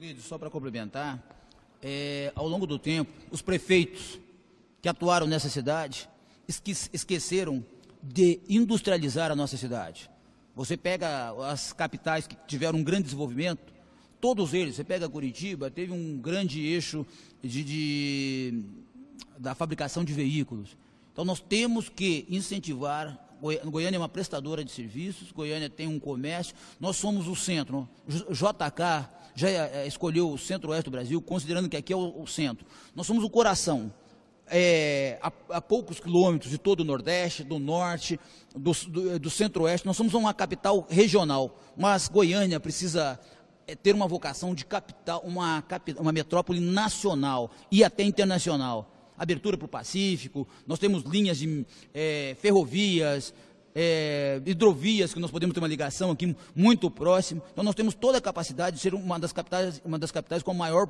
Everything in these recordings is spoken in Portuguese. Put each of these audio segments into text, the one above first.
Euclides, só para complementar, é, ao longo do tempo, os prefeitos que atuaram nessa cidade esque esqueceram de industrializar a nossa cidade. Você pega as capitais que tiveram um grande desenvolvimento, todos eles, você pega Curitiba, teve um grande eixo de, de, da fabricação de veículos. Então nós temos que incentivar. Goiânia é uma prestadora de serviços, Goiânia tem um comércio, nós somos o centro. JK já é, é, escolheu o centro-oeste do Brasil, considerando que aqui é o, centro. Nós somos o coração. É, a, a, poucos quilômetros de todo o Nordeste, do Norte, do, do, é, do Centro-Oeste. Nós somos uma capital regional, mas Goiânia precisa é, ter uma vocação de capital, uma, uma metrópole nacional e até internacional. Abertura para o Pacífico, nós temos linhas de é, ferrovias, é, hidrovias, que nós podemos ter uma ligação aqui muito próxima. Então nós temos toda a capacidade de ser uma das capitais, uma das capitais com o maior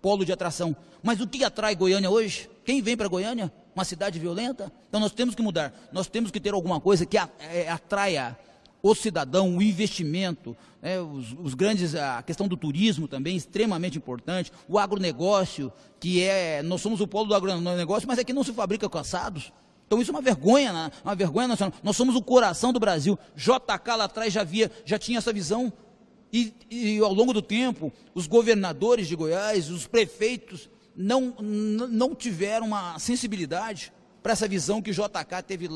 polo de atração. Mas o que atrai Goiânia hoje? Quem vem para Goiânia? Uma cidade violenta? Então nós temos que mudar. Nós temos que ter alguma coisa que é, atraia o cidadão, o investimento, né, os, os, grandes, a questão do turismo também, extremamente importante, o agronegócio, que é, nós somos o polo do agronegócio, mas aqui é não se fabrica caçados, então isso é uma vergonha, né? uma vergonha nacional. Nós somos o coração do Brasil. JK lá atrás já havia, já tinha essa visão. E, e ao longo do tempo, os governadores de Goiás, os prefeitos, não, não tiveram uma sensibilidade para essa visão que JK teve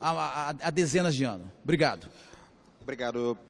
há, há, há dezenas de anos. Obrigado. Obrigado.